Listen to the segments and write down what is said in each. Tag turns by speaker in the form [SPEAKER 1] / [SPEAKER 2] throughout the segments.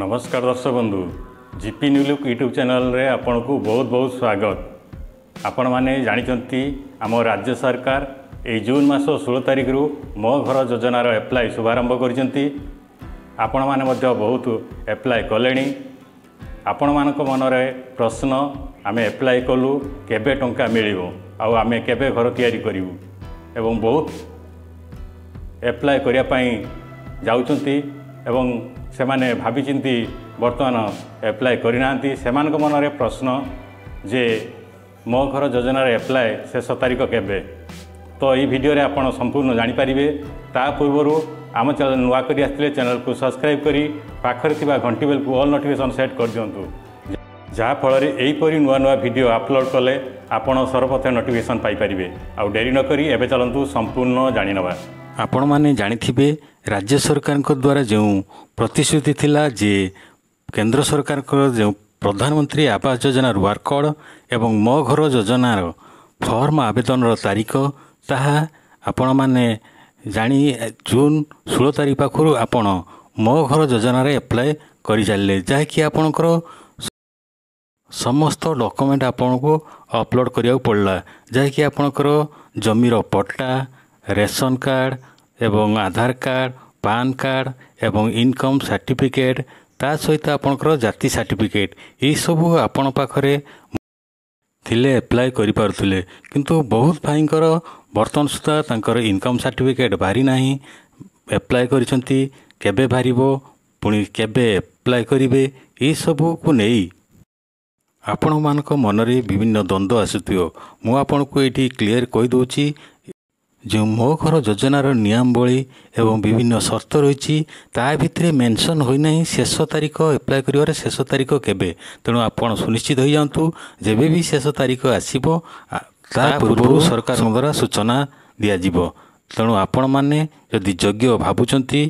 [SPEAKER 1] ନମସ୍କାର ଦର୍ଶକ ବନ୍ଧୁ ଜିପି ନ୍ୟୁ ଲୁକ୍ ୟୁଟ୍ୟୁବ୍ ଚ୍ୟାନେଲ୍ରେ ଆପଣଙ୍କୁ ବହୁତ ବହୁତ ସ୍ୱାଗତ ଆପଣମାନେ ଜାଣିଛନ୍ତି ଆମ ରାଜ୍ୟ ସରକାର ଏଇ ଜୁନ୍ ମାସ ଷୋହଳ ତାରିଖରୁ ମୋ ଘର ଯୋଜନାର ଆପ୍ଲାଏ ଶୁଭାରମ୍ଭ କରିଛନ୍ତି ଆପଣମାନେ ମଧ୍ୟ ବହୁତ ଆପ୍ଲାଏ କଲେଣି ଆପଣମାନଙ୍କ ମନରେ ପ୍ରଶ୍ନ ଆମେ ଆପ୍ଲାଏ କଲୁ କେବେ ଟଙ୍କା ମିଳିବ ଆଉ ଆମେ କେବେ ଘର ତିଆରି କରିବୁ ଏବଂ ବହୁତ ଆପ୍ଲାଏ କରିବା ପାଇଁ ଯାଉଛନ୍ତି ଏବଂ ସେମାନେ ଭାବିଚିନ୍ତି ବର୍ତ୍ତମାନ ଆପ୍ଲାଏ କରିନାହାନ୍ତି ସେମାନଙ୍କ ମନରେ ପ୍ରଶ୍ନ ଯେ ମୋ ଘର ଯୋଜନାରେ ଆପ୍ଲାଏ ଶେଷ ତାରିଖ କେବେ ତ ଏହି ଭିଡ଼ିଓରେ ଆପଣ ସମ୍ପୂର୍ଣ୍ଣ ଜାଣିପାରିବେ ତା ପୂର୍ବରୁ ଆମ ଚ୍ୟାନେଲ୍ ନୂଆ କରି ଆସିଥିଲେ ଚ୍ୟାନେଲ୍କୁ ସବସ୍କ୍ରାଇବ୍ କରି ପାଖରେ ଥିବା ଘଣ୍ଟି ବେଲ୍କୁ ଅଲ୍ ନୋଟିଫିକେସନ୍ ସେଟ୍ କରିଦିଅନ୍ତୁ ଯାହାଫଳରେ ଏହିପରି ନୂଆ ନୂଆ ଭିଡ଼ିଓ ଅପଲୋଡ଼ କଲେ ଆପଣ ସର୍ବପ୍ରଥମେ ନୋଟିଫିକେସନ୍ ପାଇପାରିବେ ଆଉ ଡେରି ନକରି ଏବେ ଚାଲନ୍ତୁ ସମ୍ପୂର୍ଣ୍ଣ ଜାଣିନେବା
[SPEAKER 2] ଆପଣମାନେ ଜାଣିଥିବେ ରାଜ୍ୟ ସରକାରଙ୍କ ଦ୍ୱାରା ଯେଉଁ ପ୍ରତିଶ୍ରୁତି ଥିଲା ଯେ କେନ୍ଦ୍ର ସରକାରଙ୍କର ଯେଉଁ ପ୍ରଧାନମନ୍ତ୍ରୀ ଆବାସ ଯୋଜନା ରୁଆର୍କଡ଼ ଏବଂ ମୋ ଘର ଯୋଜନାର ଫର୍ମ ଆବେଦନର ତାରିଖ ତାହା ଆପଣମାନେ ଜାଣି ଜୁନ୍ ଷୋହଳ ତାରିଖ ପାଖରୁ ଆପଣ ମୋ ଘର ଯୋଜନାରେ ଆପ୍ଲାଏ କରିଚାଲିଲେ ଯାହାକି ଆପଣଙ୍କର ସମସ୍ତ ଡକ୍ୟୁମେଣ୍ଟ ଆପଣଙ୍କୁ ଅପଲୋଡ଼ କରିବାକୁ ପଡ଼ିଲା ଯାହାକି ଆପଣଙ୍କର ଜମିର ପଟ୍ଟା ରେସନ୍ କାର୍ଡ଼ ଏବଂ ଆଧାର କାର୍ଡ଼ ପାନ୍ କାର୍ଡ଼ ଏବଂ ଇନକମ୍ ସାର୍ଟିଫିକେଟ୍ ତା ସହିତ ଆପଣଙ୍କର ଜାତି ସାର୍ଟିଫିକେଟ୍ ଏହିସବୁ ଆପଣ ପାଖରେ ଥିଲେ ଆପ୍ଲାଏ କରିପାରୁଥିଲେ କିନ୍ତୁ ବହୁତ ଭାଇଙ୍କର ବର୍ତ୍ତମାନ ସୁଦ୍ଧା ତାଙ୍କର ଇନକମ୍ ସାର୍ଟିଫିକେଟ୍ ବାହାରିନାହିଁ ଆପ୍ଲାଏ କରିଛନ୍ତି କେବେ ବାହାରିବ ପୁଣି କେବେ ଆପ୍ଲାଏ କରିବେ ଏସବୁକୁ ନେଇ ଆପଣମାନଙ୍କ ମନରେ ବିଭିନ୍ନ ଦ୍ୱନ୍ଦ୍ୱ ଆସୁଥିବ ମୁଁ ଆପଣଙ୍କୁ ଏଇଠି କ୍ଲିଅର କହିଦେଉଛି ଯେଉଁ ମୋ ଘର ଯୋଜନାର ନିୟମାବଳୀ ଏବଂ ବିଭିନ୍ନ ସର୍ତ୍ତ ରହିଛି ତା ଭିତରେ ମେନସନ୍ ହୋଇନାହିଁ ଶେଷ ତାରିଖ ଆପ୍ଲାଏ କରିବାର ଶେଷ ତାରିଖ କେବେ ତେଣୁ ଆପଣ ସୁନିଶ୍ଚିତ ହୋଇଯାଆନ୍ତୁ ଯେବେ ବି ଶେଷ ତାରିଖ ଆସିବ ତା ପୂର୍ବରୁ ସରକାରଙ୍କ ଦ୍ୱାରା ସୂଚନା ଦିଆଯିବ ତେଣୁ ଆପଣମାନେ ଯଦି ଯୋଗ୍ୟ ଭାବୁଛନ୍ତି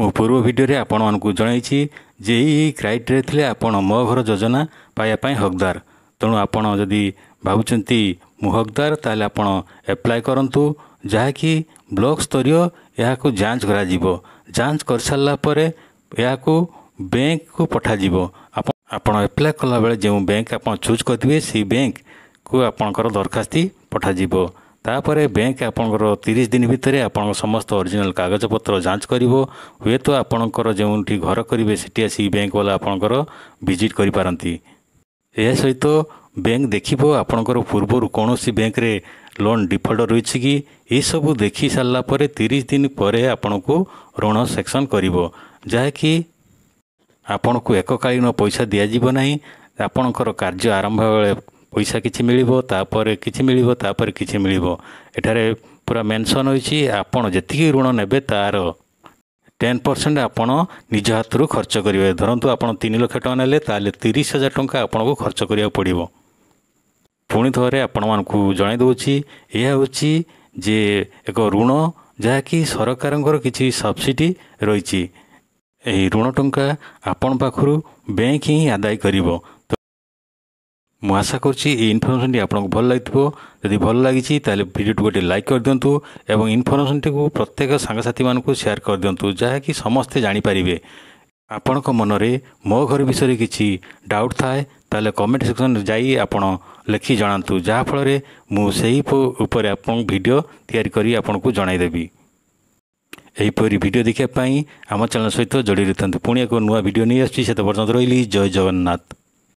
[SPEAKER 2] ମୁଁ ପୂର୍ବ ଭିଡ଼ିଓରେ ଆପଣମାନଙ୍କୁ ଜଣାଇଛି ଯେ ଏହି କ୍ରାଇଟେରିଆ ଥିଲେ ଆପଣ ମୋ ଘର ଯୋଜନା ପାଇବା ପାଇଁ ହକଦାର ତେଣୁ ଆପଣ ଯଦି ଭାବୁଛନ୍ତି ମୁହକଦାର ତାହେଲେ ଆପଣ ଆପ୍ଲାଏ କରନ୍ତୁ ଯାହାକି ବ୍ଲକ୍ ସ୍ତରୀୟ ଏହାକୁ ଯାଞ୍ଚ କରାଯିବ ଯାଞ୍ଚ କରିସାରିଲା ପରେ ଏହାକୁ ବ୍ୟାଙ୍କକୁ ପଠାଯିବ ଆପଣ ଆପଣ ଆପ୍ଲାଏ କଲାବେଳେ ଯେଉଁ ବ୍ୟାଙ୍କ ଆପଣ ଚୁଜ୍ କରିଥିବେ ସେଇ ବ୍ୟାଙ୍କକୁ ଆପଣଙ୍କର ଦରଖାସ୍ତି ପଠାଯିବ ତାପରେ ବ୍ୟାଙ୍କ ଆପଣଙ୍କର ତିରିଶ ଦିନ ଭିତରେ ଆପଣଙ୍କ ସମସ୍ତ ଅରିଜିନାଲ କାଗଜପତ୍ର ଯାଞ୍ଚ କରିବ ହୁଏତ ଆପଣଙ୍କର ଯେଉଁଠି ଘର କରିବେ ସେଠି ଆସି ବାଲା ଆପଣଙ୍କର ଭିଜିଟ୍ କରିପାରନ୍ତି ଏହା ସହିତ ବ୍ୟାଙ୍କ ଦେଖିବ ଆପଣଙ୍କର ପୂର୍ବରୁ କୌଣସି ବ୍ୟାଙ୍କରେ ଲୋନ୍ ଡିଫଲ୍ଟ ରହିଛି କି ଏସବୁ ଦେଖି ସାରିଲା ପରେ ତିରିଶ ଦିନ ପରେ ଆପଣଙ୍କୁ ଋଣ ସେକ୍ସନ୍ କରିବ ଯାହାକି ଆପଣଙ୍କୁ ଏକକାଳୀନ ପଇସା ଦିଆଯିବ ନାହିଁ ଆପଣଙ୍କର କାର୍ଯ୍ୟ ଆରମ୍ଭ ବେଳେ ପଇସା କିଛି ମିଳିବ ତାପରେ କିଛି ମିଳିବ ତାପରେ କିଛି ମିଳିବ ଏଠାରେ ପୁରା ମେନ୍ସନ୍ ହୋଇଛି ଆପଣ ଯେତିକି ଋଣ ନେବେ ତା'ର ଟେନ୍ ପରସେଣ୍ଟ ଆପଣ ନିଜ ହାତରୁ ଖର୍ଚ୍ଚ କରିବେ ଧରନ୍ତୁ ଆପଣ ତିନି ଲକ୍ଷ ଟଙ୍କା ନେଲେ ତାହେଲେ ତିରିଶ ହଜାର ଟଙ୍କା ଆପଣଙ୍କୁ ଖର୍ଚ୍ଚ କରିବାକୁ ପଡ଼ିବ ପୁଣି ଥରେ ଆପଣମାନଙ୍କୁ ଜଣାଇ ଦେଉଛି ଏହା ହେଉଛି ଯେ ଏକ ଋଣ ଯାହାକି ସରକାରଙ୍କର କିଛି ସବସିଡ଼ି ରହିଛି ଏହି ଋଣ ଟଙ୍କା ଆପଣ ପାଖରୁ ବ୍ୟାଙ୍କ ହିଁ ଆଦାୟ କରିବ ମୁଁ ଆଶା କରୁଛି ଏହି ଇନଫର୍ମେସନଟି ଆପଣଙ୍କୁ ଭଲ ଲାଗିଥିବ ଯଦି ଭଲ ଲାଗିଛି ତାହେଲେ ଭିଡ଼ିଓଟି ଗୋଟିଏ ଲାଇକ୍ କରିଦିଅନ୍ତୁ ଏବଂ ଇନଫର୍ମେସନଟିକୁ ପ୍ରତ୍ୟେକ ସାଙ୍ଗସାଥିମାନଙ୍କୁ ସେୟାର କରିଦିଅନ୍ତୁ ଯାହାକି ସମସ୍ତେ ଜାଣିପାରିବେ ଆପଣଙ୍କ ମନରେ ମୋ ଘର ବିଷୟରେ କିଛି ଡାଉଟ୍ ଥାଏ ତାହେଲେ କମେଣ୍ଟ ସେକ୍ସନରେ ଯାଇ ଆପଣ ଲେଖି ଜଣାନ୍ତୁ ଯାହାଫଳରେ ମୁଁ ସେହି ଉପରେ ଆପଣଙ୍କୁ ଭିଡ଼ିଓ ତିଆରି କରି ଆପଣଙ୍କୁ ଜଣାଇଦେବି ଏହିପରି ଭିଡ଼ିଓ ଦେଖିବା ପାଇଁ ଆମ ଚ୍ୟାନେଲ୍ ସହିତ ଯୋଡ଼ି ରହିଥାନ୍ତୁ ପୁଣି ଏକ ନୂଆ ଭିଡ଼ିଓ ନେଇ ଆସୁଛି ସେତେ ପର୍ଯ୍ୟନ୍ତ ରହିଲି ଜୟ ଜଗନ୍ନାଥ